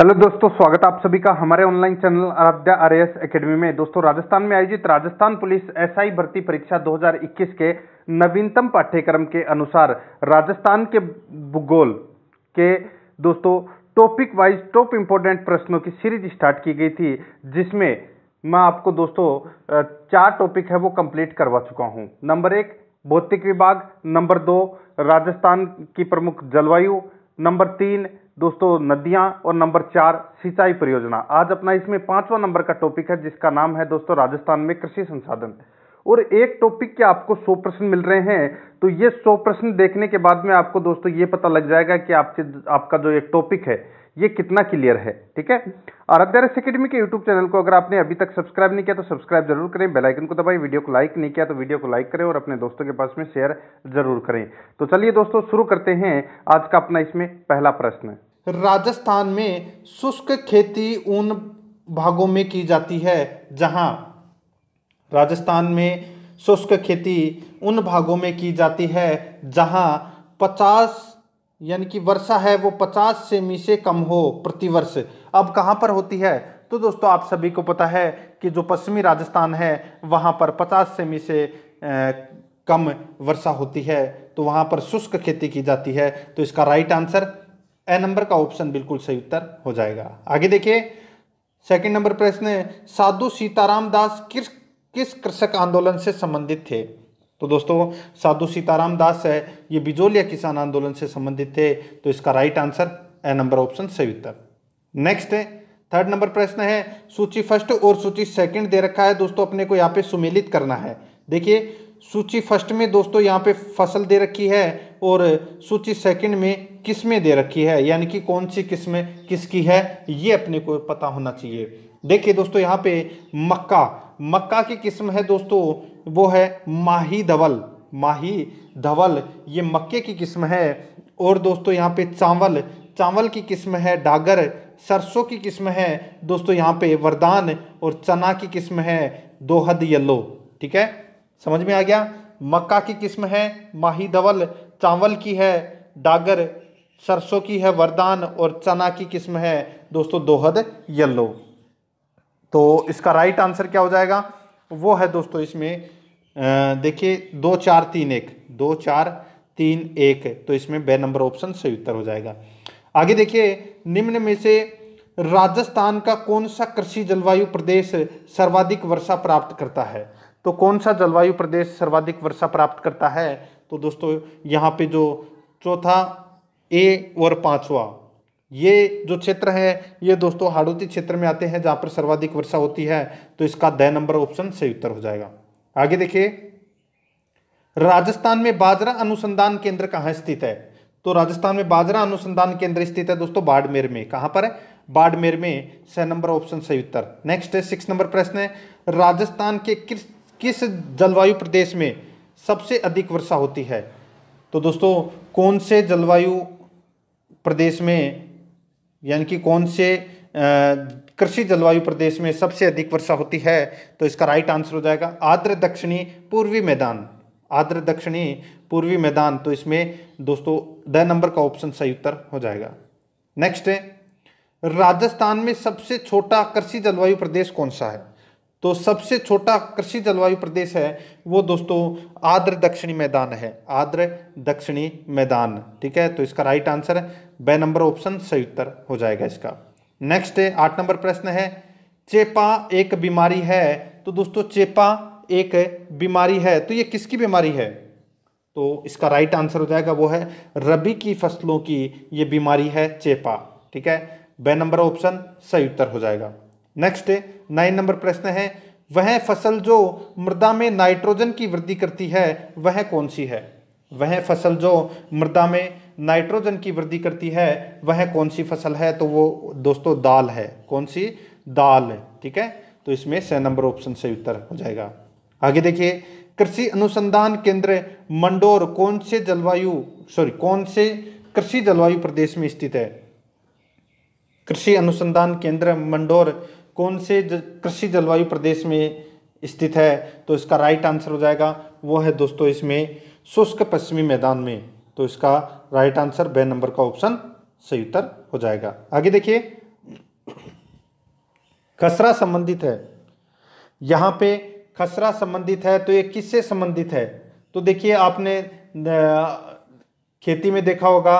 hello दोस्तों स्वागत आप सभी का हमारे online channel Aaradhya R S academy में दोस्तों राजस्थान में आयोजित राजस्थान पुलिस एसआई भर्ती परीक्षा 2021 के नवीनतम पाठ्यक्रम के अनुसार राजस्थान के भूगोल के दोस्तों टॉपिक वाइज टॉप इम्पोर्टेंट प्रश्नों की सीरीज स्टार्ट की गई थी जिसमें मैं आपको दोस्तों चार टॉपिक है वो कंप्लीट करवा चुका हूँ नंबर एक भौतिक विभाग नंबर दो राजस्थान की प्रमुख जलवायु नंबर तीन दोस्तों नदियां और नंबर चार सिंचाई परियोजना आज अपना इसमें पांचवा नंबर का टॉपिक है जिसका नाम है दोस्तों राजस्थान में कृषि संसाधन और एक टॉपिक के आपको सौ प्रश्न मिल रहे हैं तो ये सौ प्रश्न देखने के बाद में आपको दोस्तों ये पता लग जाएगा कि आपके आपका जो एक टॉपिक है ये कितना क्लियर है ठीक है और अध्यक्ष अकेडमी के यूट्यूब चैनल को अगर आपने अभी तक सब्सक्राइब नहीं किया तो सब्सक्राइब जरूर करें बेल आइकन को दबाएं वीडियो को लाइक नहीं किया तो वीडियो को लाइक करें और अपने दोस्तों के पास में शेयर जरूर करें तो चलिए दोस्तों शुरू करते हैं आज का अपना इसमें पहला प्रश्न राजस्थान में शुष्क खेती उन भागों में की जाती है जहां राजस्थान में शुष्क खेती उन भागों में की जाती है जहां 50 यानी कि वर्षा है वो 50 सेमी से कम हो प्रतिवर्ष अब कहां पर होती है तो दोस्तों आप सभी को पता है कि जो पश्चिमी राजस्थान है वहां पर 50 सेमी से कम वर्षा होती है तो वहां पर शुष्क खेती की जाती है तो इसका राइट आंसर ए नंबर का ऑप्शन बिल्कुल सही उत्तर हो जाएगा आगे देखिए सेकंड नंबर प्रश्न है साधु सीताराम दास किस किस कृषक आंदोलन से संबंधित थे तो दोस्तों साधु सीताराम दास है ये बिजोलिया किसान आंदोलन से संबंधित थे तो इसका right answer A number option सही उत्तर नेक्स्ट है थर्ड नंबर प्रश्न है सूची फर्स्ट और सूची सेकंड दे रखा है दोस्तों अपने को यहाँ पे सुमेलित करना है देखिए सूची फर्स्ट में दोस्तों यहाँ पे फसल दे रखी है और सूची सेकंड में किस्में दे रखी है यानी कि कौन सी किस्म किसकी है ये अपने को पता होना चाहिए देखिए दोस्तों यहाँ पे मक्का मक्का की किस्म है दोस्तों वो है माही धवल माही धवल ये मक्के की किस्म है और दोस्तों यहाँ पे चावल चावल की किस्म है डागर सरसों की किस्म है दोस्तों यहाँ पे वरदान और चना की किस्म है दोहद येल्लो ठीक है समझ में आ गया मक्का की किस्म है माही धवल चावल की है डागर सरसों की है वरदान और चना की किस्म है दोस्तों दोहद येल्लो तो इसका राइट आंसर क्या हो जाएगा वो है दोस्तों इसमें देखिए दो चार तीन एक दो चार तीन एक तो इसमें बे नंबर ऑप्शन सही उत्तर हो जाएगा आगे देखिए निम्न में से राजस्थान का कौन सा कृषि जलवायु प्रदेश सर्वाधिक वर्षा प्राप्त करता है तो कौन सा जलवायु प्रदेश सर्वाधिक वर्षा प्राप्त करता है तो दोस्तों यहाँ पे जो चौथा ए और पांचवा ये जो क्षेत्र है ये दोस्तों हाड़ौती क्षेत्र में आते हैं जहाँ पर सर्वाधिक वर्षा होती है तो इसका दह नंबर ऑप्शन सही उत्तर हो जाएगा आगे देखिए राजस्थान में बाजरा अनुसंधान केंद्र कहाँ स्थित है तो राजस्थान में बाजरा अनुसंधान केंद्र स्थित है दोस्तों बाड़मेर में कहाँ पर है बाड़मेर में छह नंबर ऑप्शन सही उत्तर नेक्स्ट है सिक्स नंबर प्रश्न है राजस्थान के किस किस जलवायु प्रदेश में सबसे अधिक वर्षा होती है तो दोस्तों कौन से जलवायु प्रदेश में यानी कि कौन से कृषि जलवायु प्रदेश में सबसे अधिक वर्षा होती है तो इसका राइट आंसर हो जाएगा आद्र दक्षिणी पूर्वी मैदान आद्र दक्षिणी पूर्वी मैदान तो इसमें दोस्तों द नंबर का ऑप्शन सही उत्तर हो जाएगा नेक्स्ट है राजस्थान में सबसे छोटा कृषि जलवायु प्रदेश कौन सा है तो सबसे छोटा कृषि जलवायु प्रदेश है वो दोस्तों आद्र दक्षिणी मैदान है आद्र दक्षिणी मैदान ठीक है तो इसका राइट आंसर ब नंबर ऑप्शन सही उत्तर हो जाएगा इसका नेक्स्ट आठ नंबर प्रश्न है चेपा एक बीमारी है तो दोस्तों चेपा एक बीमारी है तो ये किसकी बीमारी है तो इसका राइट आंसर हो जाएगा वो है रबी की फसलों की ये बीमारी है चेपा ठीक है बे नंबर ऑप्शन सही उत्तर हो जाएगा नेक्स्ट नाइन नंबर प्रश्न है वह फसल जो मृदा में नाइट्रोजन की वृद्धि करती है वह कौन सी है वह फसल जो मृदा में नाइट्रोजन की वृद्धि करती है वह कौन सी फसल है तो वो दोस्तों दाल है कौन सी दाल ठीक है तो इसमें स नंबर ऑप्शन से उत्तर हो जाएगा आगे देखिए कृषि अनुसंधान केंद्र मंडोर कौन से जलवायु सॉरी कौन से कृषि जलवायु प्रदेश में स्थित है कृषि अनुसंधान केंद्र मंडोर कौन से कृषि जलवायु प्रदेश में स्थित है तो इसका राइट आंसर हो जाएगा वो है दोस्तों इसमें शुष्क पश्चिमी मैदान में तो इसका राइट आंसर बे नंबर का ऑप्शन सही उत्तर हो जाएगा आगे देखिए खसरा संबंधित है यहाँ पे खसरा संबंधित है तो ये किससे संबंधित है तो देखिए आपने खेती में देखा होगा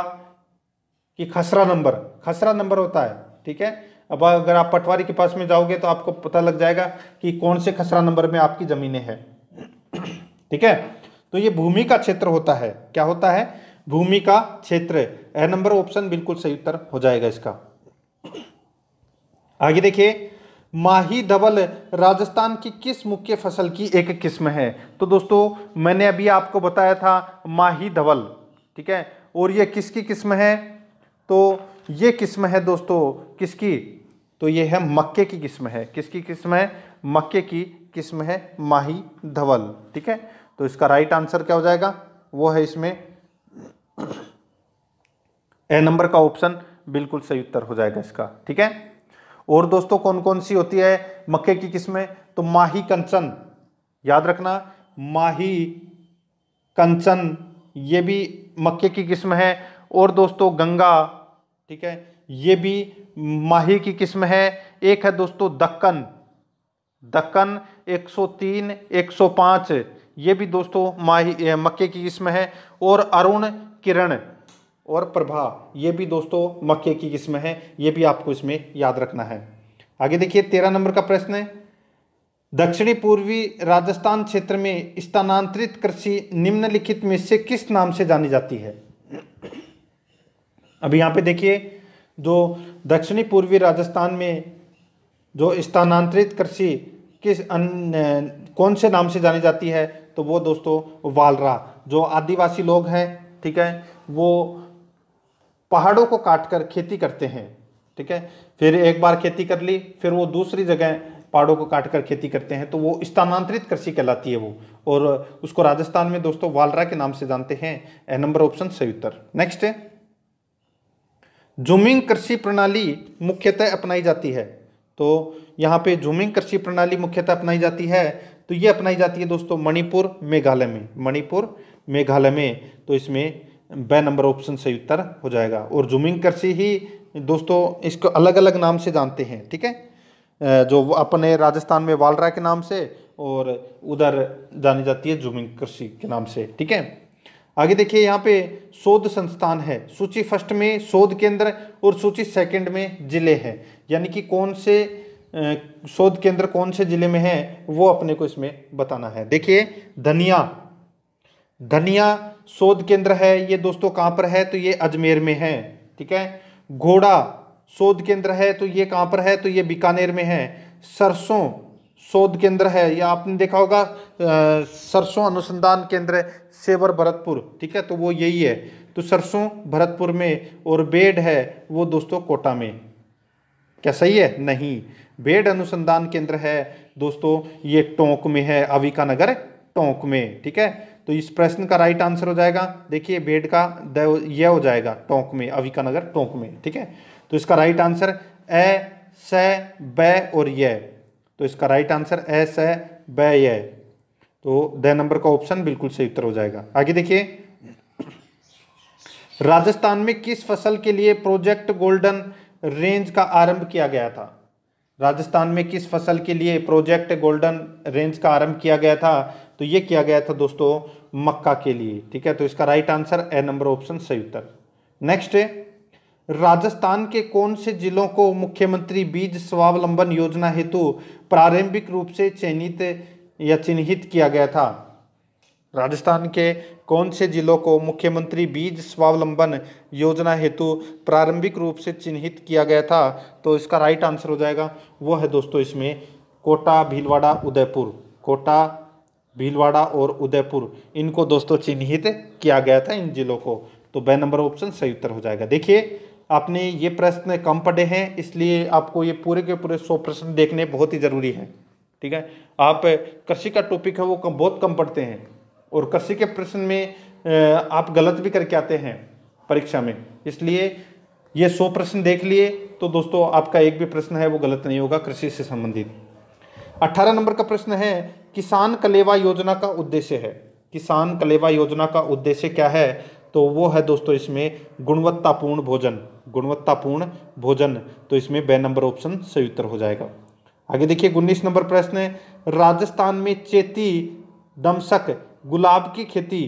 कि खसरा नंबर खसरा नंबर होता है ठीक है अब अगर आप पटवारी के पास में जाओगे तो आपको पता लग जाएगा कि कौन से खसरा नंबर में आपकी जमीने हैं ठीक है तो ये भूमि का क्षेत्र होता है क्या होता है भूमि का क्षेत्र ए नंबर ऑप्शन बिल्कुल सही उत्तर हो जाएगा इसका आगे देखिए माही धवल राजस्थान की किस मुख्य फसल की एक किस्म है तो दोस्तों मैंने अभी आपको बताया था माही धवल ठीक है और ये किसकी किस्म है तो ये किस्म है दोस्तों किसकी तो ये है मक्के की किस्म है किसकी किस्म है मक्के की किस्म है माही धवल ठीक है तो इसका राइट आंसर क्या हो जाएगा वो है इसमें ए नंबर का ऑप्शन बिल्कुल सही उत्तर हो जाएगा इसका ठीक है और दोस्तों कौन कौन सी होती है मक्के की किस्में तो माही कंचन याद रखना माही कंचन ये भी मक्के की किस्म है और दोस्तों गंगा ठीक है ये भी माही की किस्म है एक है दोस्तों दक्कन दक्कन 103 105 ये भी दोस्तों माही मक्के की किस्म है और अरुण किरण और प्रभा ये भी दोस्तों मक्के की किस्म है ये भी आपको इसमें याद रखना है आगे देखिए तेरह नंबर का प्रश्न है दक्षिणी पूर्वी राजस्थान क्षेत्र में स्थानांतरित कृषि निम्नलिखित में से किस नाम से जानी जाती है अब यहाँ पे देखिए जो दक्षिणी पूर्वी राजस्थान में जो स्थानांतरित कृषि किस अन्य कौन से नाम से जानी जाती है तो वो दोस्तों वालरा जो आदिवासी लोग हैं ठीक है वो पहाड़ों को काट कर खेती करते हैं ठीक है फिर एक बार खेती कर ली फिर वो दूसरी जगह पहाड़ों को काट कर खेती करते हैं तो वो स्थानांतरित कृषि कहलाती है वो और उसको राजस्थान में दोस्तों वालरा के नाम से जानते हैं ए नंबर ऑप्शन सही उत्तर नेक्स्ट है जूमिंग कृषि प्रणाली मुख्यतः अपनाई जाती है तो यहाँ पे जूमिंग कृषि प्रणाली मुख्यतः अपनाई जाती है तो ये अपनाई जाती है दोस्तों मणिपुर मेघालय में मणिपुर मेघालय में तो इसमें ब नंबर ऑप्शन सही उत्तर हो जाएगा और जूमिंग कृषि ही दोस्तों इसको अलग अलग नाम से जानते हैं ठीक है जो अपने राजस्थान में वालरा के नाम से और उधर जानी जाती है जूमिंग कृषि के नाम से ठीक है आगे देखिए यहाँ पे शोध संस्थान है सूची फर्स्ट में शोध केंद्र और सूची सेकंड में जिले है यानी कि कौन से शोध केंद्र कौन से जिले में है वो अपने को इसमें बताना है देखिए धनिया धनिया शोध केंद्र है ये दोस्तों कहाँ पर है तो ये अजमेर में है ठीक है घोड़ा शोध केंद्र है तो ये कहाँ पर है तो ये बीकानेर में है सरसों शोध केंद्र है या आपने देखा होगा सरसों अनुसंधान केंद्र सेवर भरतपुर ठीक है तो वो यही है तो सरसों भरतपुर में और बेड है वो दोस्तों कोटा में क्या सही है नहीं बेड अनुसंधान केंद्र है दोस्तों ये टोंक में है अविका नगर टोंक में ठीक है तो इस प्रश्न का राइट आंसर हो जाएगा देखिए बेड का यह हो जाएगा टोंक में अविका नगर टोंक में ठीक है तो इसका राइट आंसर ए स ब और यह तो इसका राइट आंसर एस है व्यय तो द नंबर का ऑप्शन बिल्कुल सही उत्तर हो जाएगा आगे देखिए राजस्थान में किस फसल के लिए प्रोजेक्ट गोल्डन रेंज का आरंभ किया गया था राजस्थान में किस फसल के लिए प्रोजेक्ट गोल्डन रेंज का आरंभ किया गया था तो ये किया गया था दोस्तों मक्का के लिए ठीक है तो इसका right answer A number option सही उत्तर नेक्स्ट है राजस्थान के कौन से जिलों को मुख्यमंत्री बीज स्वावलंबन योजना हेतु प्रारंभिक रूप से चयनित या चिन्हित किया गया था राजस्थान के कौन से जिलों को मुख्यमंत्री बीज स्वावलंबन योजना हेतु प्रारंभिक रूप से चिन्हित किया गया था तो इसका राइट आंसर हो जाएगा वो है दोस्तों इसमें कोटा भीलवाड़ा उदयपुर कोटा भीलवाड़ा और उदयपुर इनको दोस्तों चिन्हित किया गया था इन जिलों को तो बे नंबर ऑप्शन सही उत्तर हो जाएगा देखिए आपने ये प्रश्न कम पढ़े हैं इसलिए आपको ये पूरे के पूरे सौ प्रश्न देखने बहुत ही ज़रूरी है ठीक है आप कृषि का टॉपिक है वो कम बहुत कम पढ़ते हैं और कृषि के प्रश्न में आप गलत भी करके आते हैं परीक्षा में इसलिए ये सौ प्रश्न देख लिए तो दोस्तों आपका एक भी प्रश्न है वो गलत नहीं होगा कृषि से संबंधित अट्ठारह नंबर का प्रश्न है किसान कलेवा योजना का उद्देश्य है किसान कलेवा योजना का उद्देश्य क्या है तो वो है दोस्तों इसमें गुणवत्तापूर्ण भोजन गुणवत्तापूर्ण भोजन तो इसमें बे नंबर ऑप्शन सही उत्तर हो जाएगा आगे देखिए उन्नीस नंबर प्रश्न है राजस्थान में चेती दमशक गुलाब की खेती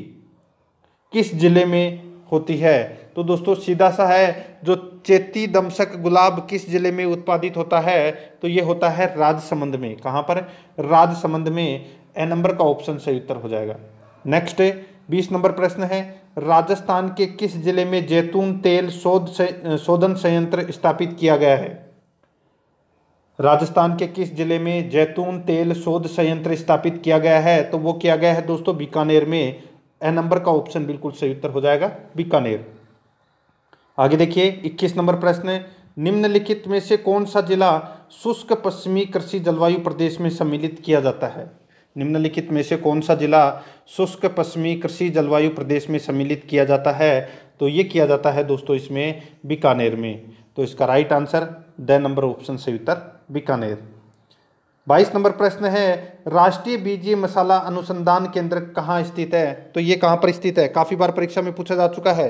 किस जिले में होती है तो दोस्तों सीधा सा है जो चेती दमशक गुलाब किस जिले में उत्पादित होता है तो ये होता है राजसमंद में कहाँ पर राजसमंद में ए नंबर का ऑप्शन सही उत्तर हो जाएगा नेक्स्ट बीस नंबर प्रश्न है राजस्थान के किस जिले में जैतून तेल शोध से, शोधन संयंत्र स्थापित किया गया है राजस्थान के किस जिले में जैतून तेल शोध संयंत्र स्थापित किया गया है तो वो किया गया है दोस्तों बीकानेर में ए नंबर का ऑप्शन बिल्कुल सही उत्तर हो जाएगा बीकानेर आगे देखिए 21 नंबर प्रश्न निम्नलिखित में से कौन सा जिला शुष्क पश्चिमी कृषि जलवायु प्रदेश में सम्मिलित किया जाता है निम्नलिखित में से कौन सा जिला शुष्क पश्चिमी कृषि जलवायु प्रदेश में सम्मिलित किया जाता है तो ये किया जाता है दोस्तों इसमें बीकानेर में तो इसका राइट आंसर द नंबर ऑप्शन से उत्तर बीकानेर बाईस नंबर प्रश्न है राष्ट्रीय बीजी मसाला अनुसंधान केंद्र कहाँ स्थित है तो ये कहाँ पर स्थित है काफ़ी बार परीक्षा में पूछा जा चुका है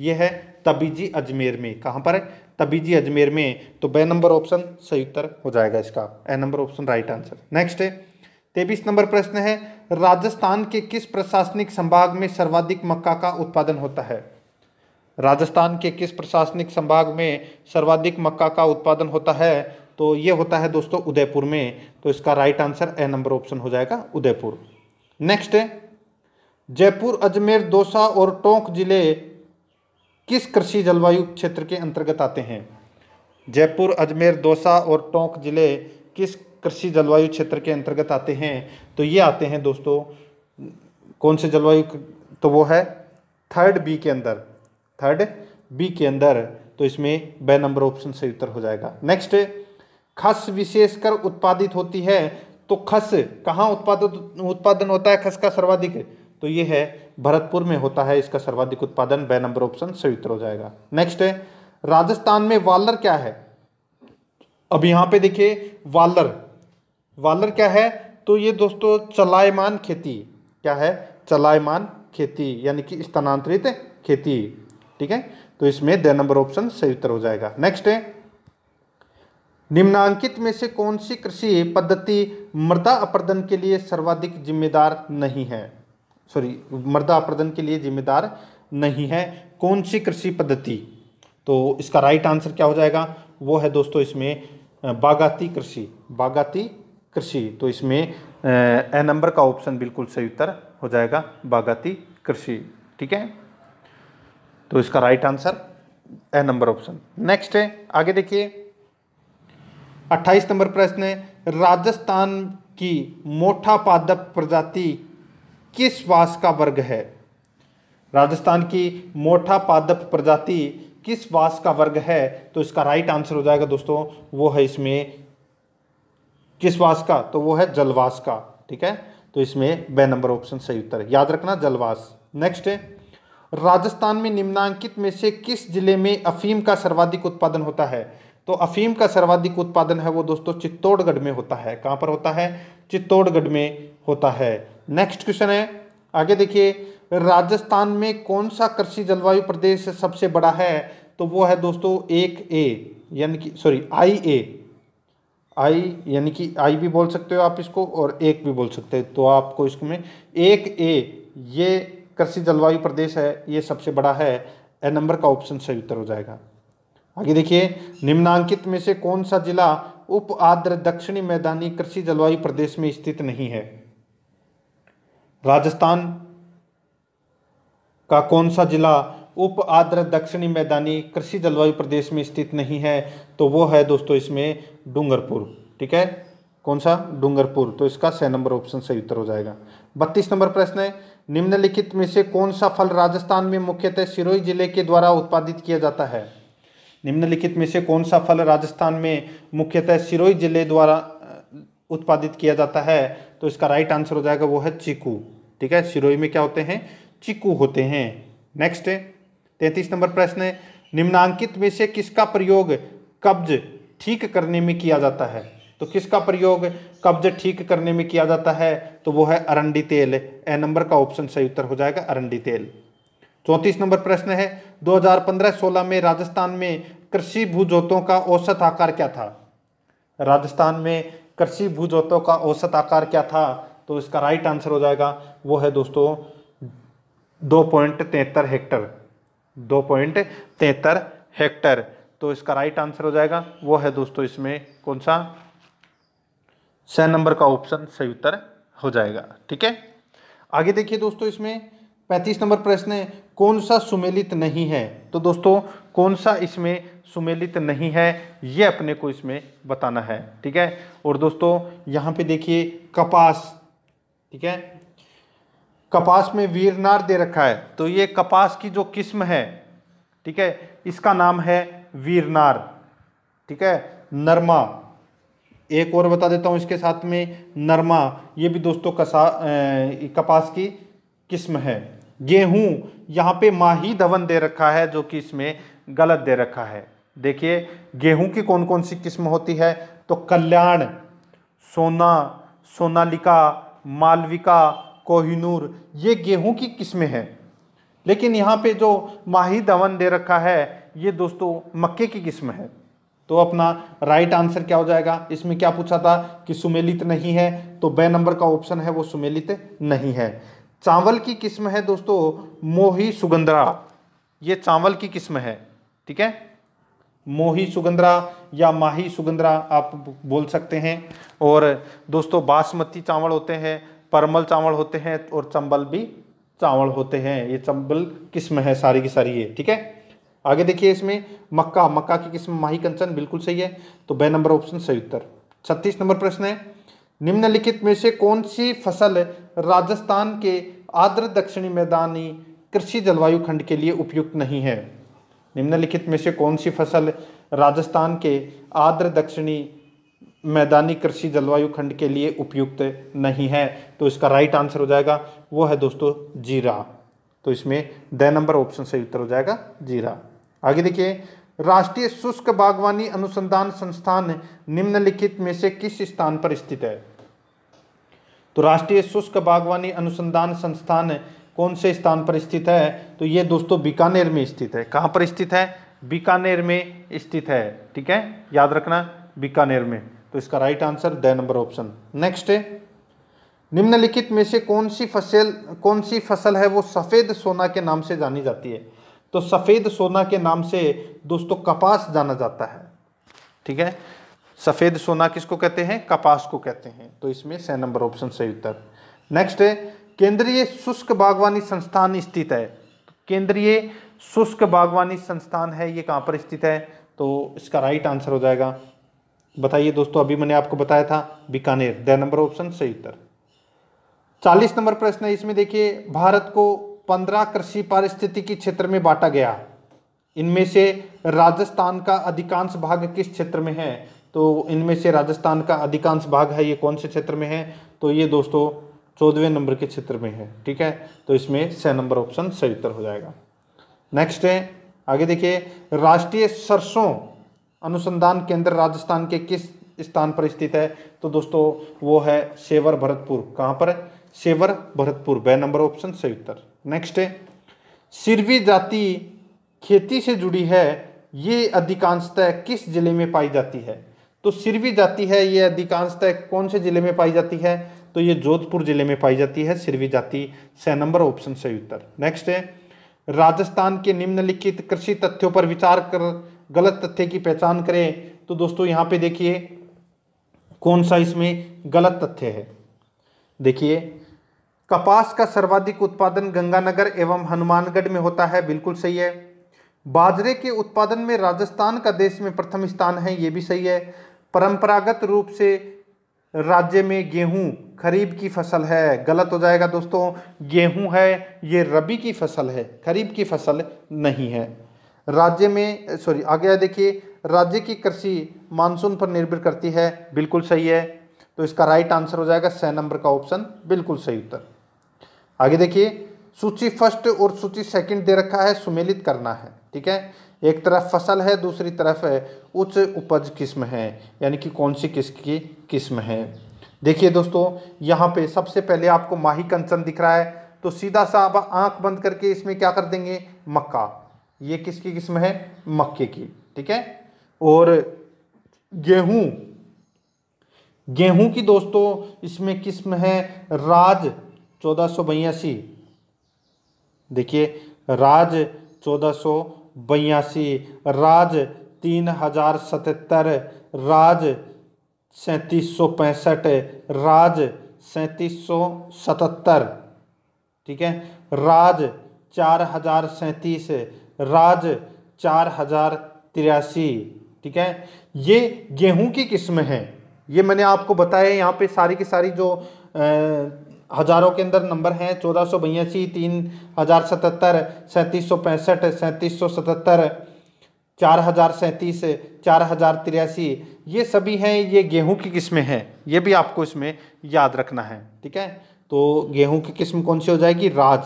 ये है तबीजी अजमेर में कहाँ पर है तबीजी अजमेर में तो बे नंबर ऑप्शन सही उत्तर हो जाएगा इसका A number option right answer next है तेबीस नंबर प्रश्न है राजस्थान के किस प्रशासनिक संभाग में सर्वाधिक मक्का का उत्पादन होता है राजस्थान के किस प्रशासनिक संभाग में सर्वाधिक मक्का का उत्पादन होता है तो ये होता है दोस्तों उदयपुर में तो इसका right answer A number option हो जाएगा उदयपुर नेक्स्ट है जयपुर अजमेर दौसा और टोंक जिले किस कृषि जलवायु क्षेत्र के अंतर्गत आते हैं जयपुर अजमेर दौसा और टोंक जिले किस कृषि जलवायु क्षेत्र के अंतर्गत आते हैं तो ये आते हैं दोस्तों कौन से जलवायु तो वो है थर्ड बी के अंदर थर्ड बी के अंदर तो इसमें ब नंबर ऑप्शन सही उत्तर हो जाएगा नेक्स्ट खस विशेषकर उत्पादित होती है तो खस कहाँ उत्पादित उत्पादन होता है खस का सर्वाधिक तो ये है भरतपुर में होता है इसका सर्वाधिक उत्पादन ब नंबर ऑप्शन सही उत्तर हो जाएगा नेक्स्ट राजस्थान में वालर क्या है अब यहां पे देखिए वालर वालर क्या है तो ये दोस्तों चलायमान खेती क्या है चलायमान खेती यानी कि स्थानांतरित खेती ठीक है तो इसमें द नंबर ऑप्शन सही उत्तर हो जाएगा नेक्स्ट है निम्नांकित में से कौन सी कृषि पद्धति मृदा अपर्दन के लिए सर्वाधिक जिम्मेदार नहीं है सॉरी मृदा अपर्दन के लिए जिम्मेदार नहीं है कौन सी कृषि पद्धति तो इसका राइट आंसर क्या हो जाएगा वो है दोस्तों इसमें बागाती कृषि बागाती कृषि तो इसमें ए नंबर का ऑप्शन बिल्कुल सही उत्तर हो जाएगा बागाती कृषि ठीक है तो इसका right answer A number option next है आगे देखिए अट्ठाईस नंबर प्रश्न है राजस्थान की मोठा पादप प्रजाति किस वास का वर्ग है राजस्थान की मोठा पादप प्रजाति किस वास का वर्ग है तो इसका राइट आंसर हो जाएगा दोस्तों वो है इसमें किस वास का तो वो है जलवास का ठीक है तो इसमें ब नंबर ऑप्शन सही उत्तर याद रखना जलवास नेक्स्ट है राजस्थान में निम्नांकित में से किस जिले में अफीम का सर्वाधिक उत्पादन होता है तो अफीम का सर्वाधिक उत्पादन है वो दोस्तों चित्तौड़गढ़ में होता है कहाँ पर होता है चित्तौड़गढ़ में होता है नेक्स्ट क्वेश्चन है आगे देखिए राजस्थान में कौन सा कृषि जलवायु प्रदेश सबसे बड़ा है तो वो है दोस्तों एक ए यानी कि सॉरी आई ए आई यानी कि आई भी बोल सकते हो आप इसको और एक भी बोल सकते हो तो आपको इसमें एक ए ये कृषि जलवायु प्रदेश है ये सबसे बड़ा है ए नंबर का ऑप्शन सही उत्तर हो जाएगा आगे देखिए निम्नांकित में से कौन सा जिला उप आद्र दक्षिणी मैदानी कृषि जलवायु प्रदेश में स्थित नहीं है राजस्थान का कौन सा जिला उप आर्द्र दक्षिणी मैदानी कृषि जलवायु प्रदेश में स्थित नहीं है तो वो है दोस्तों इसमें डूंगरपुर ठीक है कौन सा डूंगरपुर तो इसका छः नंबर ऑप्शन सही उत्तर हो जाएगा बत्तीस नंबर प्रश्न है निम्नलिखित में से कौन सा फल राजस्थान में मुख्यतः सिरोही जिले के द्वारा उत्पादित किया जाता है निम्नलिखित में से कौन सा फल राजस्थान में मुख्यतः सिरोही जिले द्वारा उत्पादित किया जाता है तो इसका राइट आंसर हो जाएगा वो है चीकू ठीक है सिरोही में क्या होते हैं चीकू होते हैं नेक्स्ट है तैंतीस नंबर प्रश्न है निम्नांकित में से किसका प्रयोग कब्ज ठीक करने में किया जाता है तो किसका प्रयोग कब्ज ठीक करने में किया जाता है तो वो है अरंडी तेल ए नंबर का ऑप्शन सही उत्तर हो जाएगा अरंडी तेल चौंतीस नंबर प्रश्न है 2015-16 में राजस्थान में कृषि भूजोतों का औसत आकार क्या था राजस्थान में कृषि भूजोतों का औसत आकार क्या था तो इसका राइट आंसर हो जाएगा वो है दोस्तों दो पॉइंट हेक्टर दो पॉइंट तेहत्तर हेक्टर तो इसका राइट आंसर हो जाएगा वो है दोस्तों इसमें कौन सा छः नंबर का ऑप्शन सही उत्तर हो जाएगा ठीक है आगे देखिए दोस्तों इसमें पैंतीस नंबर प्रश्न है कौन सा सुमेलित नहीं है तो दोस्तों कौन सा इसमें सुमेलित नहीं है ये अपने को इसमें बताना है ठीक है और दोस्तों यहाँ पे देखिए कपास ठीक है कपास में वीरनार दे रखा है तो ये कपास की जो किस्म है ठीक है इसका नाम है वीरनार ठीक है नरमा एक और बता देता हूँ इसके साथ में नरमा ये भी दोस्तों कसा ए, कपास की किस्म है गेहूँ यहाँ पे माही धवन दे रखा है जो कि इसमें गलत दे रखा है देखिए गेहूँ की कौन कौन सी किस्म होती है तो कल्याण सोना सोनालिका मालविका कोहिनूर ये गेहूं की किस्में हैं लेकिन यहाँ पे जो माही धवन दे रखा है ये दोस्तों मक्के की किस्म है तो अपना राइट आंसर क्या हो जाएगा इसमें क्या पूछा था कि सुमेलित नहीं है तो बे नंबर का ऑप्शन है वो सुमेलित नहीं है चावल की किस्म है दोस्तों मोही सुगंधरा ये चावल की किस्म है ठीक है मोही सुगंधरा या माही सुगंधरा आप बोल सकते हैं और दोस्तों बासमती चावल होते हैं परमल चावल होते हैं और चंबल भी चावल होते हैं ये चंबल किस्म है सारी की सारी ये ठीक है आगे देखिए इसमें मक्का मक्का की किस्म माही कंचन बिल्कुल सही है तो बे नंबर ऑप्शन सही उत्तर छत्तीस नंबर प्रश्न है निम्नलिखित में से कौन सी फसल राजस्थान के आर्द्र दक्षिणी मैदानी कृषि जलवायु खंड के लिए उपयुक्त नहीं है निम्नलिखित में से कौन सी फसल राजस्थान के आर्द्र दक्षिणी मैदानी कृषि जलवायु खंड के लिए उपयुक्त नहीं है तो इसका राइट आंसर हो जाएगा वो है दोस्तों जीरा तो इसमें द नंबर ऑप्शन सही उत्तर हो जाएगा जीरा आगे देखिए राष्ट्रीय शुष्क बागवानी अनुसंधान संस्थान निम्नलिखित में से किस स्थान पर स्थित है तो राष्ट्रीय शुष्क बागवानी अनुसंधान संस्थान कौन से स्थान पर स्थित है तो ये दोस्तों बीकानेर में स्थित है कहाँ पर स्थित है बीकानेर में स्थित है ठीक है याद रखना बीकानेर में तो इसका राइट आंसर द नंबर ऑप्शन नेक्स्ट है निम्नलिखित में से कौन सी फसल कौन सी फसल है वो सफ़ेद सोना के नाम से जानी जाती है तो सफ़ेद सोना के नाम से दोस्तों कपास जाना जाता है ठीक है सफ़ेद सोना किसको कहते हैं कपास को कहते हैं तो इसमें सै नंबर ऑप्शन सही उत्तर नेक्स्ट है केंद्रीय शुष्क बागवानी संस्थान स्थित है केंद्रीय शुष्क बागवानी संस्थान है ये कहाँ पर स्थित है तो इसका राइट आंसर हो जाएगा बताइए दोस्तों अभी मैंने आपको बताया था बीकानेर द नंबर ऑप्शन सही उत्तर चालीस नंबर प्रश्न है इसमें देखिए भारत को पंद्रह कृषि पारिस्थितिकी क्षेत्र में बांटा गया इनमें से राजस्थान का अधिकांश भाग किस क्षेत्र में है तो इनमें से राजस्थान का अधिकांश भाग है ये कौन से क्षेत्र में है तो ये दोस्तों चौदहवें नंबर के क्षेत्र में है ठीक है तो इसमें छः नंबर ऑप्शन सही उत्तर हो जाएगा नेक्स्ट है आगे देखिए राष्ट्रीय सरसों अनुसंधान केंद्र राजस्थान के किस स्थान पर स्थित है तो दोस्तों वो है सेवर भरतपुर कहाँ पर है सेवर भरतपुर बे नंबर ऑप्शन सही उत्तर नेक्स्ट है सिरवी जाति खेती से जुड़ी है ये अधिकांशतः किस जिले में पाई जाती है तो सिरवी जाति है ये अधिकांशतः कौन से जिले में पाई जाती है तो ये जोधपुर जिले में पाई जाती है सिरवी जाति स नंबर ऑप्शन सही उत्तर नेक्स्ट है राजस्थान के निम्नलिखित कृषि तथ्यों पर विचार कर गलत तथ्य की पहचान करें तो दोस्तों यहाँ पे देखिए कौन सा इसमें गलत तथ्य है देखिए कपास का सर्वाधिक उत्पादन गंगानगर एवं हनुमानगढ़ में होता है बिल्कुल सही है बाजरे के उत्पादन में राजस्थान का देश में प्रथम स्थान है ये भी सही है परंपरागत रूप से राज्य में गेहूं खरीफ की फसल है गलत हो जाएगा दोस्तों गेहूं है ये रबी की फसल है खरीफ की फसल नहीं है राज्य में सॉरी आगे देखिए राज्य की कृषि मानसून पर निर्भर करती है बिल्कुल सही है तो इसका राइट आंसर हो जाएगा स नंबर का ऑप्शन बिल्कुल सही उत्तर आगे देखिए सूची फर्स्ट और सूची सेकंड दे रखा है सुमेलित करना है ठीक है एक तरफ फसल है दूसरी तरफ है उच्च उपज किस्म है यानी कि कौन सी किस्म की किस्म है देखिए दोस्तों यहाँ पे सबसे पहले आपको माही कंचन दिख रहा है तो सीधा सा आप आंख बंद करके इसमें क्या कर देंगे मक्का ये किसकी किस्म है मक्के की ठीक है और गेहूँ गेहूँ की दोस्तों इसमें किस्म है राज चौदह सौ बयासी देखिए राज चौदह सौ बयासी राज तीन हजार सतहत्तर राज सैंतीस सौ पैंसठ राज सैंतीस सौ सतहत्तर ठीक है राज चार हजार सैंतीस राज चार हजार तिरासी ठीक है ये गेहूं की किस्म है ये मैंने आपको बताया यहाँ पे सारी की सारी जो हज़ारों के अंदर नंबर हैं चौदह सौ बयासी तीन हज़ार सतहत्तर सैंतीस सौ पैंसठ सैंतीस सौ सतहत्तर चार हज़ार सैंतीस चार हज़ार तिरासी ये सभी हैं ये गेहूं की किस्में हैं ये भी आपको इसमें याद रखना है ठीक है तो गेहूं की किस्म कौन सी हो जाएगी राज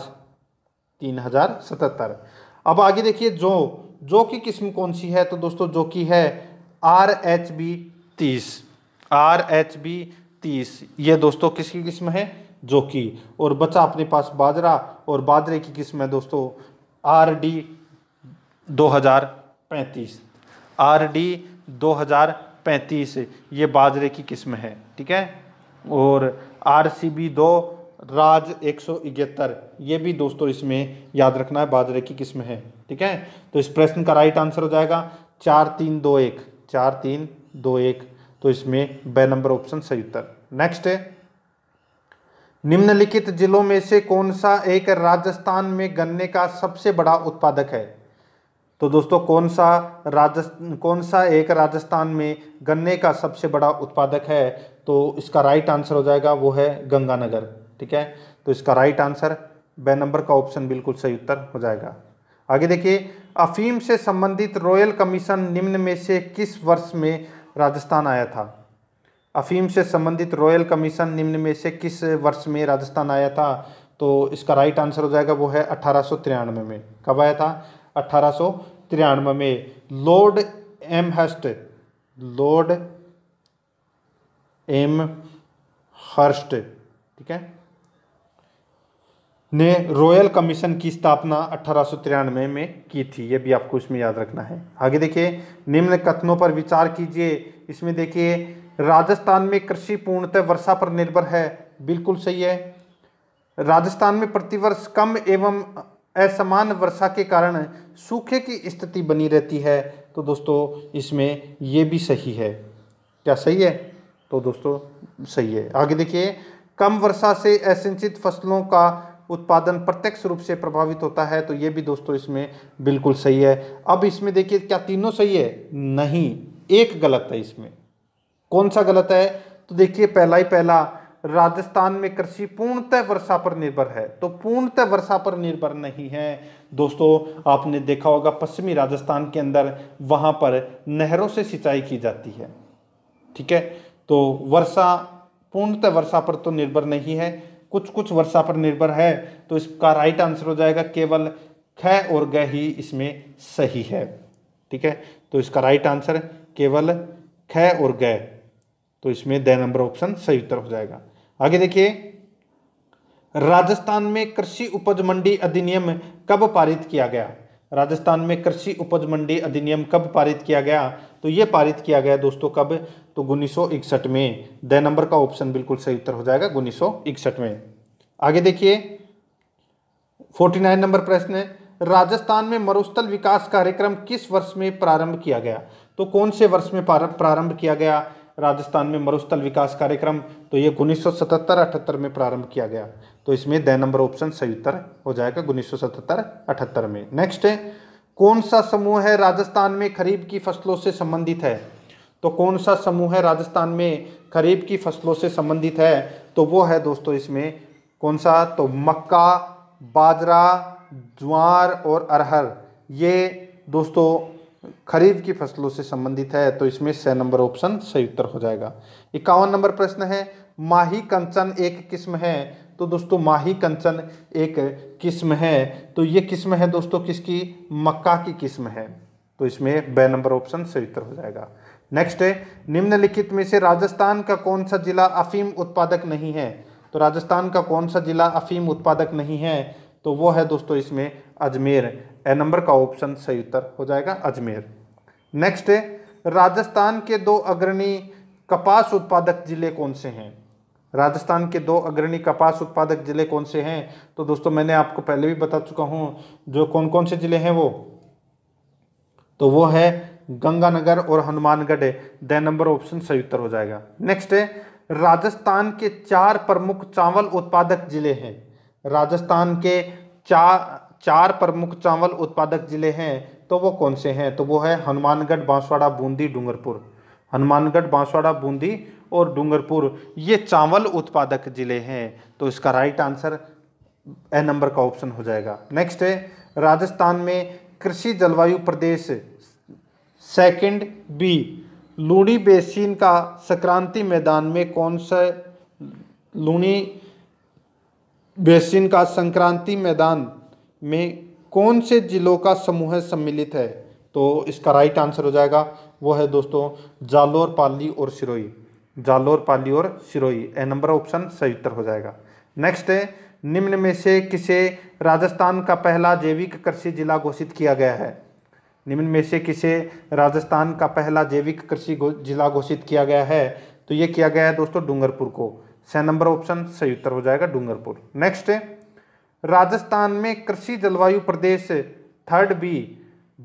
तीन हज़ार सतहत्तर अब आगे देखिए जो जो की किस्म कौन सी है तो दोस्तों जो की है आर एच बी तीस आर एच बी तीस ये दोस्तों किसकी किस्म है जो कि और बचा अपने पास बाजरा और बाजरे की किस्म है दोस्तों आर डी दो हज़ार पैंतीस आर डी दो हज़ार पैंतीस ये बाजरे की किस्म है ठीक है और आर सी बी दो राज एक सौ इकहत्तर ये भी दोस्तों इसमें याद रखना है बाजरे की किस्म है ठीक है तो इस प्रश्न का राइट आंसर हो जाएगा चार तीन दो एक चार तीन दो एक तो इसमें बे नंबर ऑप्शन सही उत्तर नेक्स्ट है निम्नलिखित जिलों में से कौन सा एक राजस्थान में गन्ने का सबसे बड़ा उत्पादक है तो दोस्तों कौन सा राजस्थ कौन सा एक राजस्थान में गन्ने का सबसे बड़ा उत्पादक है तो इसका राइट आंसर हो जाएगा वो है गंगानगर ठीक है तो इसका राइट आंसर ब नंबर का ऑप्शन बिल्कुल सही उत्तर हो जाएगा आगे देखिए अफीम से संबंधित रॉयल कमीशन निम्न में से किस वर्ष में राजस्थान आया था अफीम से संबंधित रॉयल कमीशन निम्न में से किस वर्ष में राजस्थान आया था तो इसका राइट आंसर हो जाएगा वो है अठारह में कब आया था अठारह में Lord Amherst Lord Amherst ठीक है ने रॉयल कमीशन की स्थापना अठारह में की थी ये भी आपको इसमें याद रखना है आगे देखिए निम्न कथनों पर विचार कीजिए इसमें देखिए राजस्थान में कृषि पूर्णतः वर्षा पर निर्भर है बिल्कुल सही है राजस्थान में प्रतिवर्ष कम एवं असमान वर्षा के कारण सूखे की स्थिति बनी रहती है तो दोस्तों इसमें ये भी सही है क्या सही है तो दोस्तों सही है आगे देखिए कम वर्षा से असिंचित फसलों का उत्पादन प्रत्यक्ष रूप से प्रभावित होता है तो ये भी दोस्तों इसमें बिल्कुल सही है अब इसमें देखिए क्या तीनों सही है नहीं एक गलत है इसमें कौन सा गलत है तो देखिए पहला ही पहला राजस्थान में कृषि पूर्णतः वर्षा पर निर्भर है तो पूर्णतः वर्षा पर निर्भर नहीं है दोस्तों आपने देखा होगा पश्चिमी राजस्थान के अंदर वहां पर नहरों से सिंचाई की जाती है ठीक है तो वर्षा पूर्णतः वर्षा पर तो निर्भर नहीं है कुछ कुछ वर्षा पर निर्भर है तो इसका राइट आंसर हो जाएगा केवल ख और ग ही इसमें सही है ठीक है तो इसका राइट आंसर केवल ख और ग तो इसमें द नंबर ऑप्शन सही उत्तर हो जाएगा आगे देखिए राजस्थान में कृषि उपज मंडी अधिनियम कब पारित किया गया राजस्थान में कृषि उपज मंडी अधिनियम कब पारित किया गया तो यह पारित किया गया दोस्तों कब तो उन्नीस में द नंबर का ऑप्शन बिल्कुल सही उत्तर हो जाएगा उन्नीस में आगे देखिए 49 नंबर प्रश्न राजस्थान में मरुस्थल विकास कार्यक्रम किस वर्ष में प्रारंभ किया गया तो कौन से वर्ष में प्रारंभ किया गया राजस्थान में मरुस्थल विकास कार्यक्रम तो ये उन्नीस सौ में प्रारंभ किया गया तो इसमें द नंबर ऑप्शन सही उत्तर हो जाएगा उन्नीस सौ में नेक्स्ट है कौन सा समूह है राजस्थान में खरीफ की फसलों से संबंधित है तो कौन सा समूह है राजस्थान में खरीफ की फसलों से संबंधित है तो वो है दोस्तों इसमें कौन सा तो मक्का बाजरा ज्वार और अरहर ये दोस्तों खरीफ की फसलों से संबंधित है तो इसमें छः नंबर ऑप्शन सही उत्तर हो जाएगा इक्यावन नंबर प्रश्न है माही कंचन एक किस्म है तो दोस्तों माही कंचन एक किस्म है तो ये किस्म है दोस्तों किसकी मक्का की किस्म है तो इसमें ब नंबर ऑप्शन सही उत्तर हो जाएगा नेक्स्ट है निम्नलिखित में से राजस्थान का कौन सा जिला अफीम उत्पादक नहीं है तो राजस्थान का कौन सा जिला अफीम उत्पादक नहीं है तो वो है दोस्तों इसमें अजमेर ए नंबर का ऑप्शन सही उत्तर हो जाएगा अजमेर नेक्स्ट है राजस्थान के दो अग्रणी कपास उत्पादक जिले कौन से हैं राजस्थान के दो अग्रणी कपास उत्पादक जिले कौन से हैं तो दोस्तों मैंने आपको पहले भी बता चुका हूं जो कौन कौन से जिले हैं वो तो वो है गंगानगर और हनुमानगढ़ द नंबर ऑप्शन सही उत्तर हो जाएगा नेक्स्ट है राजस्थान के चार प्रमुख चावल उत्पादक जिले हैं राजस्थान के चार चार प्रमुख चावल उत्पादक जिले हैं तो वो कौन से हैं तो वो है हनुमानगढ़ बांसवाड़ा बूंदी डूंगरपुर हनुमानगढ़ बांसवाड़ा बूंदी और डूंगरपुर ये चावल उत्पादक जिले हैं तो इसका राइट आंसर ए नंबर का ऑप्शन हो जाएगा नेक्स्ट है राजस्थान में कृषि जलवायु प्रदेश सेकंड बी लूणी बेसिन का संक्रांति मैदान में कौन सा लूणी बेसिन का संक्रांति मैदान में कौन से जिलों का समूह सम्मिलित है तो इसका राइट आंसर हो जाएगा वो है दोस्तों जालोर पाली और सिरोही जालोर पाली और सिरोही ए नंबर ऑप्शन सही उत्तर हो जाएगा नेक्स्ट है निम्न में से किसे राजस्थान का पहला जैविक कृषि जिला घोषित किया गया है निम्न में से किसे राजस्थान का पहला जैविक कृषि जिला घोषित किया गया है तो ये किया गया है दोस्तों डूंगरपुर को सह नंबर ऑप्शन सही उत्तर हो जाएगा डूंगरपुर नेक्स्ट है राजस्थान में कृषि जलवायु प्रदेश थर्ड बी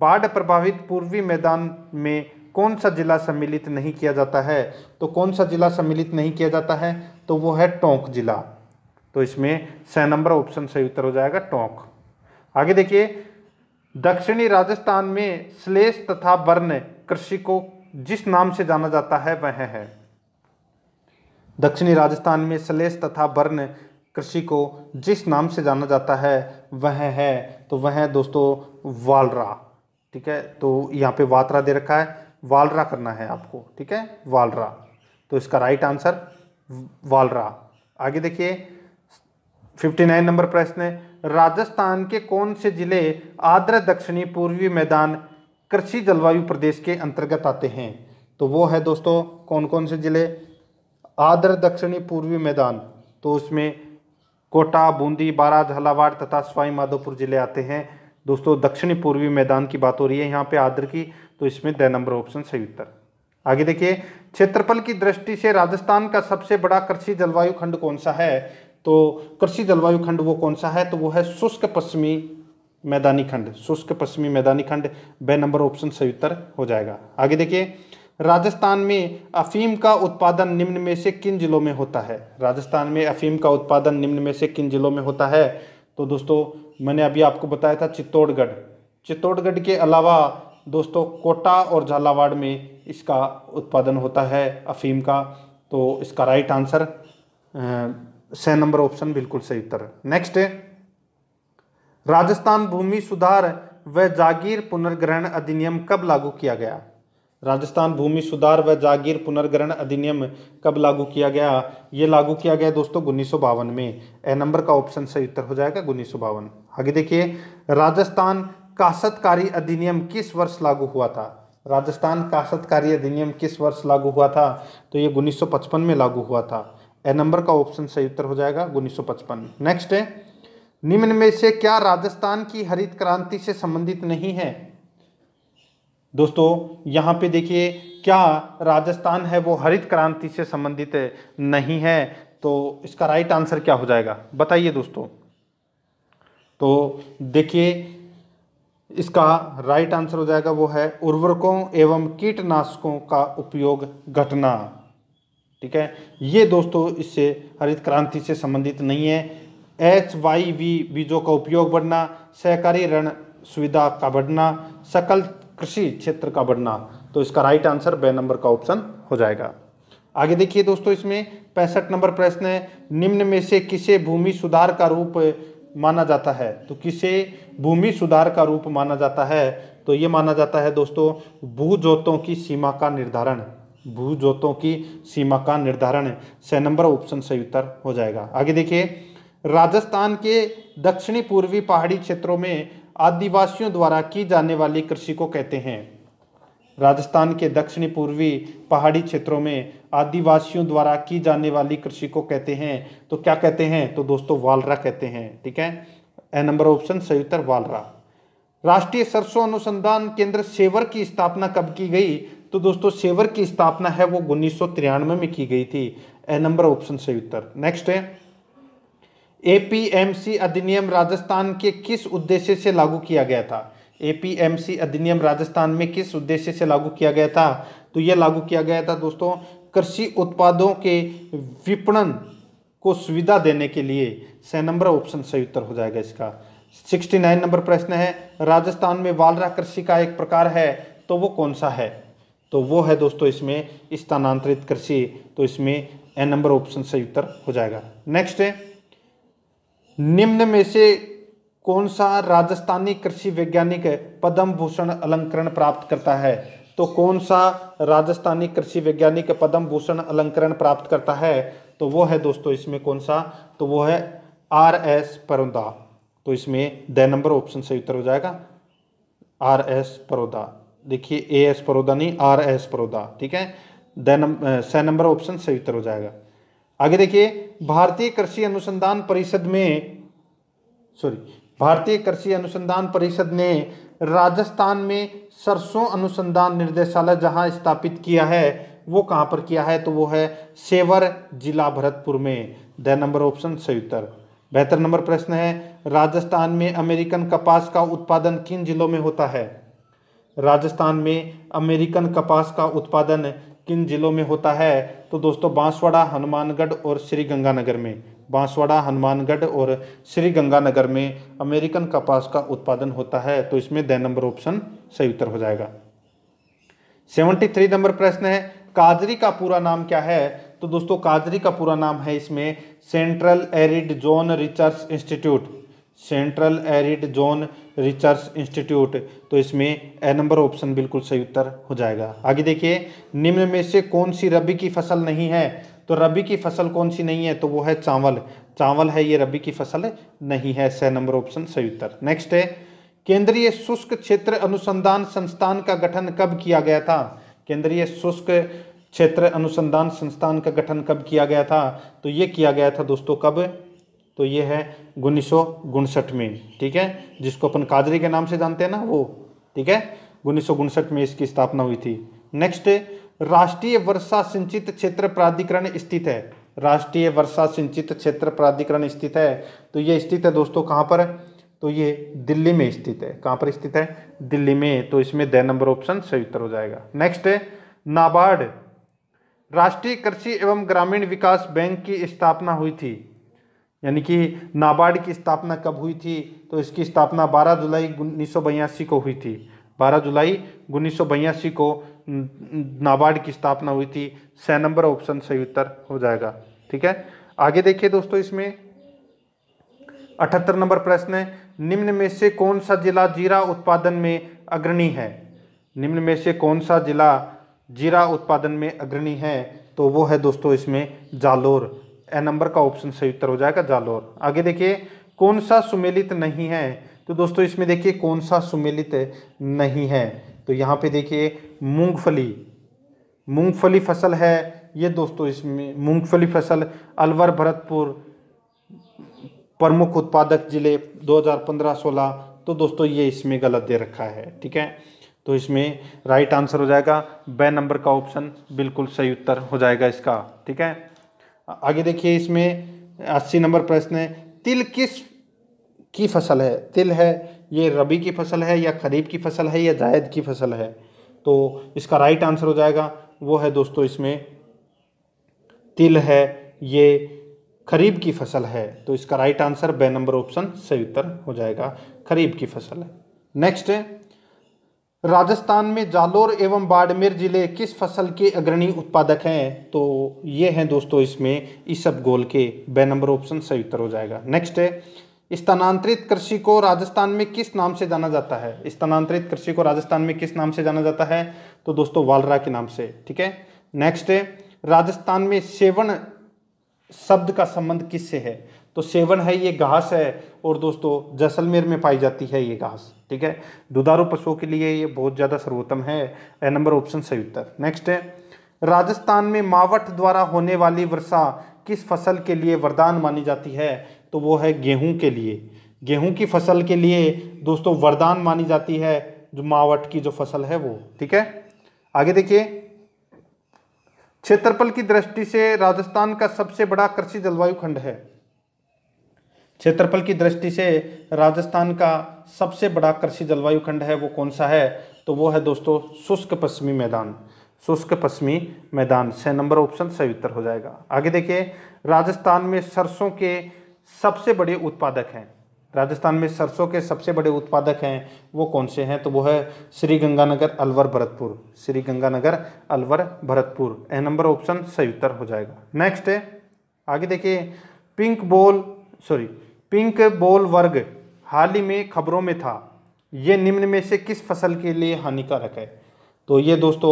बाढ़ प्रभावित पूर्वी मैदान में कौन सा जिला सम्मिलित नहीं किया जाता है तो कौन सा जिला सम्मिलित नहीं किया जाता है तो वो है टोंक जिला तो इसमें स नंबर ऑप्शन सही उत्तर हो जाएगा टोंक आगे देखिए दक्षिणी राजस्थान में स्लेस तथा वर्ण कृषि को जिस नाम से जाना जाता है वह है दक्षिणी राजस्थान में स्लेस तथा वर्ण कृषि को जिस नाम से जाना जाता है वह है तो वह है दोस्तों वालरा ठीक है तो यहाँ पे वात्रा दे रखा है वालरा करना है आपको ठीक है वालरा तो इसका राइट आंसर वालरा आगे देखिए 59 नंबर प्रश्न है राजस्थान के कौन से जिले आद्र दक्षिणी पूर्वी मैदान कृषि जलवायु प्रदेश के अंतर्गत आते हैं तो वो है दोस्तों कौन कौन से जिले आद्र दक्षिणी पूर्वी मैदान तो उसमें कोटा बूंदी बारा झालावाड़ तथा स्वाई माधोपुर जिले आते हैं दोस्तों दक्षिणी पूर्वी मैदान की बात हो रही है यहाँ पे आद्र की तो इसमें द नंबर ऑप्शन सही उत्तर आगे देखिए क्षेत्रफल की दृष्टि से राजस्थान का सबसे बड़ा कृषि जलवायु खंड कौन सा है तो कृषि जलवायु खंड वो कौन सा है तो वो है शुष्क पश्चिमी मैदानी खंड शुष्क पश्चिमी मैदानी खंड बे नंबर ऑप्शन सही उत्तर हो जाएगा आगे देखिए राजस्थान में अफीम का उत्पादन निम्न में से किन जिलों में होता है राजस्थान में अफीम का उत्पादन निम्न में से किन जिलों में होता है तो दोस्तों मैंने अभी आपको बताया था चित्तौड़गढ़ चित्तौड़गढ़ के अलावा दोस्तों कोटा और झालावाड़ में इसका उत्पादन होता है अफीम का तो इसका राइट आंसर छः नंबर ऑप्शन बिल्कुल सही उत्तर नेक्स्ट है राजस्थान भूमि सुधार व जागीर पुनर्ग्रहण अधिनियम कब लागू किया गया राजस्थान भूमि सुधार व जागीर पुनर्ग्रहण अधिनियम कब लागू किया गया ये लागू किया गया दोस्तों उन्नीस में ए नंबर का ऑप्शन सही उत्तर हो जाएगा उन्नीस आगे देखिए राजस्थान काशतकारी अधिनियम किस वर्ष लागू हुआ था राजस्थान काशतकारी अधिनियम किस वर्ष लागू हुआ था तो ये उन्नीस में लागू हुआ था ए नंबर का ऑप्शन सही उत्तर हो जाएगा उन्नीस नेक्स्ट है निम्न में से क्या राजस्थान की हरित क्रांति से संबंधित नहीं है दोस्तों यहाँ पे देखिए क्या राजस्थान है वो हरित क्रांति से संबंधित नहीं है तो इसका राइट आंसर क्या हो जाएगा बताइए दोस्तों तो देखिए इसका राइट आंसर हो जाएगा वो है उर्वरकों एवं कीटनाशकों का उपयोग घटना ठीक है ये दोस्तों इससे हरित क्रांति से संबंधित नहीं है एच वाई वी बीजों का उपयोग बढ़ना सहकारी ऋण सुविधा का बढ़ना सकल कृषि क्षेत्र का बढ़ना तो इसका राइट आंसर बे नंबर का ऑप्शन हो जाएगा आगे देखिए दोस्तों इसमें पैंसठ नंबर प्रश्न है निम्न में से किसे भूमि सुधार का रूप माना जाता है तो किसे भूमि सुधार का रूप माना जाता है तो ये माना जाता है दोस्तों भू जोतों की सीमा का निर्धारण भू जोतों की सीमा का निर्धारण से नंबर ऑप्शन सही उत्तर हो जाएगा आगे देखिए राजस्थान के दक्षिणी पूर्वी पहाड़ी क्षेत्रों में आदिवासियों द्वारा की जाने वाली कृषि को कहते हैं राजस्थान के दक्षिणी पूर्वी पहाड़ी क्षेत्रों में आदिवासियों द्वारा की जाने वाली कृषि को कहते हैं तो क्या कहते हैं तो दोस्तों वालरा कहते हैं ठीक है ए नंबर ऑप्शन सही उत्तर वालरा राष्ट्रीय सरसों अनुसंधान केंद्र सेवर की स्थापना कब की गई तो दोस्तों सेवर की स्थापना है वो उन्नीस में की गई थी ए नंबर ऑप्शन सही उत्तर नेक्स्ट है एपीएमसी अधिनियम राजस्थान के किस उद्देश्य से लागू किया गया था एपीएमसी अधिनियम राजस्थान में किस उद्देश्य से लागू किया गया था तो यह लागू किया गया था दोस्तों कृषि उत्पादों के विपणन को सुविधा देने के लिए स नंबर ऑप्शन सही उत्तर हो जाएगा इसका 69 नंबर प्रश्न है राजस्थान में वालरा कृषि का एक प्रकार है तो वो कौन सा है तो वो है दोस्तों इसमें स्थानांतरित कृषि तो इसमें ए नंबर ऑप्शन सही उत्तर हो जाएगा नेक्स्ट है निम्न में से कौन सा राजस्थानी कृषि वैज्ञानिक पद्म भूषण अलंकरण प्राप्त करता है तो कौन सा राजस्थानी कृषि वैज्ञानिक पद्म भूषण अलंकरण प्राप्त करता है तो वो है दोस्तों इसमें कौन सा तो वो है आर एस परोदा तो इसमें द नंबर ऑप्शन सही उत्तर हो जाएगा आर एस परोदा देखिए ए एस परोदा नहीं आर एस परोदा ठीक है द नंबर सह नंबर ऑप्शन सही उत्तर हो जाएगा आगे देखिए भारतीय कृषि अनुसंधान परिषद में सॉरी भारतीय कृषि अनुसंधान परिषद ने राजस्थान में सरसों अनुसंधान निर्देशालय जहां स्थापित किया है वो कहां पर किया है तो वो है सेवर जिला भरतपुर में द नंबर ऑप्शन सही उत्तर बेहतर नंबर प्रश्न है राजस्थान में अमेरिकन कपास का उत्पादन किन जिलों में होता है राजस्थान में अमेरिकन कपास का उत्पादन किन जिलों में होता है तो दोस्तों बांसवाड़ा हनुमानगढ़ और श्री गंगानगर में बांसवाड़ा हनुमानगढ़ और श्री गंगानगर में अमेरिकन कपास का उत्पादन होता है तो इसमें द नंबर ऑप्शन सही उत्तर हो जाएगा सेवेंटी थ्री नंबर प्रश्न है काजरी का पूरा नाम क्या है तो दोस्तों काजरी का पूरा नाम है इसमें central arid zone research institute central arid zone research institute तो इसमें ए नंबर ऑप्शन बिल्कुल सही उत्तर हो जाएगा आगे देखिए निम्न में से कौन सी रबी की फसल नहीं है तो रबी की फसल कौन सी नहीं है तो वो है चावल चावल है ये रबी की फसल नहीं है सह नंबर ऑप्शन सही उत्तर नेक्स्ट है केंद्रीय शुष्क क्षेत्र अनुसंधान संस्थान का गठन कब किया गया था केंद्रीय शुष्क क्षेत्र अनुसंधान संस्थान का गठन कब किया गया था तो ये किया गया था दोस्तों कब तो ये है उन्नीस में ठीक है जिसको अपन कादरी के नाम से जानते हैं ना वो ठीक है उन्नीस में इसकी स्थापना हुई थी नेक्स्ट राष्ट्रीय वर्षा सिंचित क्षेत्र प्राधिकरण स्थित है राष्ट्रीय वर्षा सिंचित क्षेत्र प्राधिकरण स्थित है तो ये स्थित है दोस्तों कहाँ पर तो ये दिल्ली में स्थित है कहाँ पर स्थित है दिल्ली में तो इसमें द नंबर ऑप्शन सही उत्तर हो जाएगा नेक्स्ट नाबार्ड राष्ट्रीय कृषि एवं ग्रामीण विकास बैंक की स्थापना हुई थी यानी कि नाबार्ड की स्थापना कब हुई थी तो इसकी स्थापना 12 जुलाई उन्नीस को हुई थी 12 जुलाई उन्नीस को नाबार्ड की स्थापना हुई थी सह नंबर ऑप्शन सही उत्तर हो जाएगा ठीक है आगे देखिए दोस्तों इसमें अठहत्तर नंबर प्रश्न है निम्न में से कौन सा जिला जीरा उत्पादन में अग्रणी है निम्न में से कौन सा जिला जीरा उत्पादन में अग्रणी है तो वो है दोस्तों इसमें जालोर ए नंबर का ऑप्शन सही उत्तर हो जाएगा जालोर आगे देखिए कौन सा सुमेलित नहीं है तो दोस्तों इसमें देखिए कौन सा सुमेलित नहीं है तो यहाँ पे देखिए मूंगफली मूंगफली फसल है ये दोस्तों इसमें मूंगफली फसल अलवर भरतपुर प्रमुख उत्पादक जिले 2015-16 तो दोस्तों ये इसमें गलत दे रखा है ठीक है तो इसमें राइट आंसर हो जाएगा ब नंबर का ऑप्शन बिल्कुल सही उत्तर हो जाएगा इसका ठीक है आगे देखिए इसमें अस्सी नंबर प्रश्न है तिल किस की फसल है तिल है ये रबी की फसल है या खरीफ की फसल है या जायद की फसल है तो इसका राइट आंसर हो जाएगा वो है दोस्तों इसमें तिल है ये खरीब की फसल है तो इसका राइट आंसर बे नंबर ऑप्शन सही उत्तर हो जाएगा खरीब की फसल है नेक्स्ट है राजस्थान में जालोर एवं बाड़मेर जिले किस फसल के अग्रणी उत्पादक हैं तो ये हैं दोस्तों इसमें इसब गोल के बे नंबर ऑप्शन सही उत्तर हो जाएगा नेक्स्ट है स्थानांतरित कृषि को राजस्थान में किस नाम से जाना जाता है स्थानांतरित कृषि को राजस्थान में किस नाम से जाना जाता है तो दोस्तों वालरा के नाम से ठीक है नेक्स्ट है राजस्थान में सेवन शब्द का संबंध किससे है तो सेवन है ये घास है और दोस्तों जैसलमेर में पाई जाती है ये घास ठीक है दुधारू पशुओं के लिए ये बहुत ज़्यादा सर्वोत्तम है ए नंबर ऑप्शन सही उत्तर नेक्स्ट है राजस्थान में मावठ द्वारा होने वाली वर्षा किस फसल के लिए वरदान मानी जाती है तो वो है गेहूं के लिए गेहूं की फसल के लिए दोस्तों वरदान मानी जाती है जो मावट की जो फसल है वो ठीक है आगे देखिए क्षेत्रफल की दृष्टि से राजस्थान का सबसे बड़ा कृषि जलवायु खंड है क्षेत्रफल की दृष्टि से राजस्थान का सबसे बड़ा कृषि जलवायु खंड है वो कौन सा है तो वो है दोस्तों शुष्क पश्चिमी मैदान शुष्क पश्चिमी मैदान से नंबर ऑप्शन सही उत्तर हो जाएगा आगे देखिए राजस्थान में सरसों के सबसे बड़े उत्पादक हैं राजस्थान में सरसों के सबसे बड़े उत्पादक हैं वो कौन से हैं तो वो है Sri Ganganagar Alwar Bharatpur Sri Ganganagar Alwar Bharatpur A number option सही उत्तर हो जाएगा नेक्स्ट है आगे देखिए pink ball sorry pink ball वर्ग हाल ही में खबरों में था ये निम्न में से किस फसल के लिए हानिकारक है तो ये दोस्तों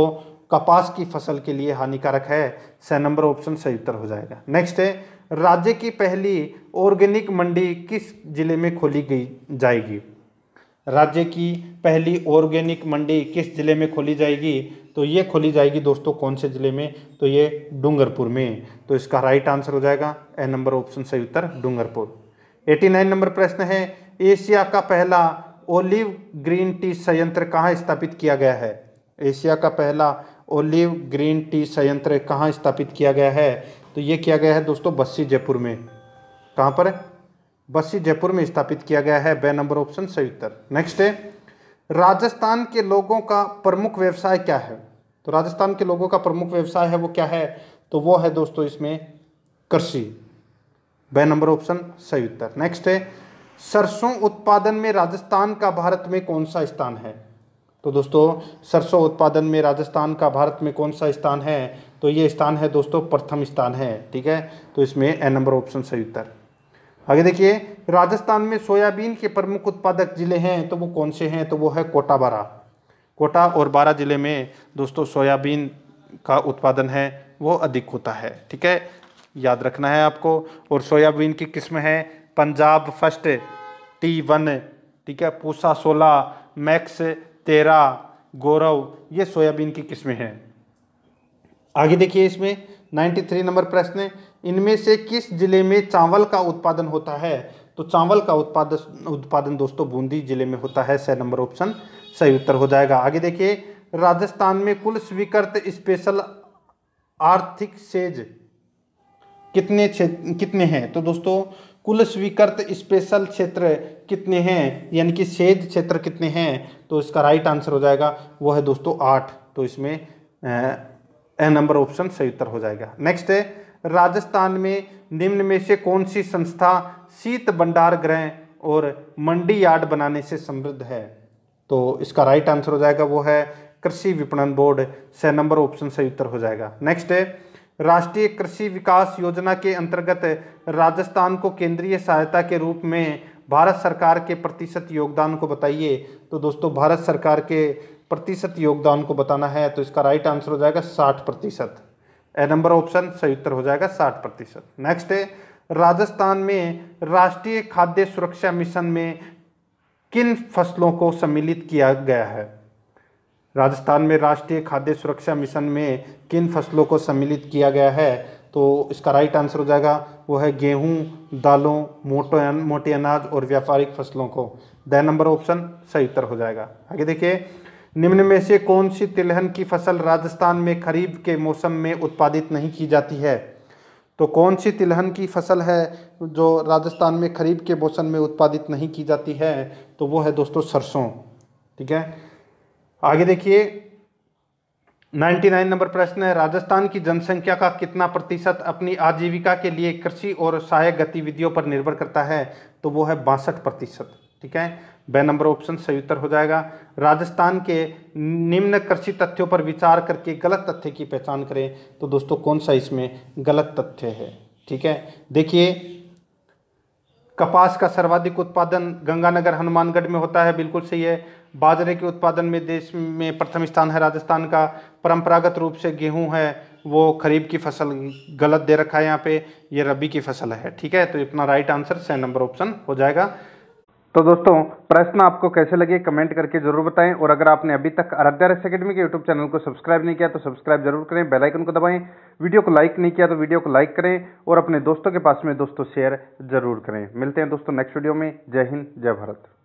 कपास की फसल के लिए हानिकारक है स नंबर ऑप्शन सही उत्तर हो जाएगा नेक्स्ट है राज्य की पहली ऑर्गेनिक मंडी किस जिले में खोली गई जाएगी राज्य की पहली ऑर्गेनिक मंडी किस जिले में खोली जाएगी तो ये खोली जाएगी दोस्तों कौन से ज़िले में तो ये डूंगरपुर में तो इसका राइट आंसर हो जाएगा ए नंबर ऑप्शन सही उत्तर डूंगरपुर 89 नंबर प्रश्न है एशिया का पहला ओलिव ग्रीन टी संयंत्र कहाँ स्थापित किया गया है एशिया का पहला ओलिव ग्रीन टी संयंत्र कहाँ स्थापित किया गया है तो ये किया गया है दोस्तों बस्सी जयपुर में कहाँ पर बस्सी जयपुर में स्थापित किया गया है बे नंबर ऑप्शन सही उत्तर नेक्स्ट है राजस्थान के लोगों का प्रमुख व्यवसाय क्या है तो राजस्थान के लोगों का प्रमुख व्यवसाय है वो क्या है तो वो है दोस्तों इसमें कृषि बे नंबर ऑप्शन सही उत्तर नेक्स्ट है सरसों उत्पादन में राजस्थान का भारत में कौन सा स्थान है तो दोस्तों सरसों उत्पादन में राजस्थान का भारत में कौन सा स्थान है तो ये स्थान है दोस्तों प्रथम स्थान है ठीक है तो इसमें ए नंबर ऑप्शन सही उत्तर आगे देखिए राजस्थान में सोयाबीन के प्रमुख उत्पादक जिले हैं तो वो कौन से हैं तो वो है कोटा बारा कोटा और बारा जिले में दोस्तों सोयाबीन का उत्पादन है वो अधिक होता है ठीक है याद रखना है आपको और सोयाबीन की किस्म है पंजाब फर्स्ट टी वन ठीक है पूसा सोलह मैक्स तेरह गौरव ये सोयाबीन की किस्में हैं आगे देखिए इसमें थ्री नंबर प्रश्न इनमें से किस जिले में चावल का उत्पादन होता है तो चावल का उत्पादन उत्पादन दोस्तों बूंदी जिले में होता है सह नंबर ऑप्शन सही उत्तर हो जाएगा आगे देखिए राजस्थान में कुल स्वीकृत स्पेशल आर्थिक सेज कितने कितने हैं तो दोस्तों कुल स्वीकृत स्पेशल क्षेत्र कितने हैं यानी कि शेद क्षेत्र कितने हैं तो इसका राइट आंसर हो जाएगा वो है दोस्तों आठ तो इसमें ए नंबर ऑप्शन सही उत्तर हो जाएगा नेक्स्ट है राजस्थान में निम्न में से कौन सी संस्था शीत भंडार गृह और मंडी यार्ड बनाने से समृद्ध है तो इसका राइट आंसर हो जाएगा वो है कृषि विपणन बोर्ड से नंबर ऑप्शन सही उत्तर हो जाएगा नेक्स्ट है राष्ट्रीय कृषि विकास योजना के अंतर्गत राजस्थान को केंद्रीय सहायता के रूप में भारत सरकार के प्रतिशत योगदान को बताइए तो दोस्तों भारत सरकार के प्रतिशत योगदान को बताना है तो इसका राइट आंसर हो जाएगा साठ प्रतिशत ए नंबर ऑप्शन सही उत्तर हो जाएगा साठ प्रतिशत नेक्स्ट है राजस्थान में राष्ट्रीय खाद्य सुरक्षा मिशन में किन फसलों को सम्मिलित किया गया है राजस्थान में राष्ट्रीय खाद्य सुरक्षा मिशन में किन फसलों को सम्मिलित किया गया है तो इसका राइट आंसर हो जाएगा वो है गेहूं दालों मोटो मोटे अनाज और व्यापारिक फसलों को द नंबर ऑप्शन सही उत्तर हो जाएगा आगे देखिए निम्न में से कौन सी तिलहन की फसल राजस्थान में खरीफ के मौसम में उत्पादित नहीं की जाती है तो कौन सी तिलहन की फसल है जो राजस्थान में खरीफ के मौसम में उत्पादित नहीं की जाती है तो वो है दोस्तों सरसों ठीक है आगे देखिए 99 नंबर प्रश्न है राजस्थान की जनसंख्या का कितना प्रतिशत अपनी आजीविका के लिए कृषि और सहायक गतिविधियों पर निर्भर करता है तो वो है बासठ प्रतिशत ठीक है ब नंबर ऑप्शन सही उत्तर हो जाएगा राजस्थान के निम्न कृषि तथ्यों पर विचार करके गलत तथ्य की पहचान करें तो दोस्तों कौन सा इसमें गलत तथ्य है ठीक है देखिए कपास का सर्वाधिक उत्पादन गंगानगर हनुमानगढ़ में होता है बिल्कुल सही है बाजरे के उत्पादन में देश में प्रथम स्थान है राजस्थान का परंपरागत रूप से गेहूं है वो खरीफ की फसल गलत दे रखा है यहाँ पे ये रबी की फसल है ठीक है तो इतना right answer seven number option हो जाएगा तो दोस्तों प्रश्न आपको कैसे लगे कमेंट करके जरूर बताएं और अगर आपने अभी तक आराध्या रस अकेडमी के यूट्यूब चैनल को सब्सक्राइब नहीं किया तो सब्सक्राइब जरूर करें बेल आइकन को दबाएं वीडियो को लाइक नहीं किया तो वीडियो को लाइक करें और अपने दोस्तों के पास में दोस्तों शेयर जरूर करें मिलते हैं दोस्तों नेक्स्ट वीडियो में जय हिंद जय भारत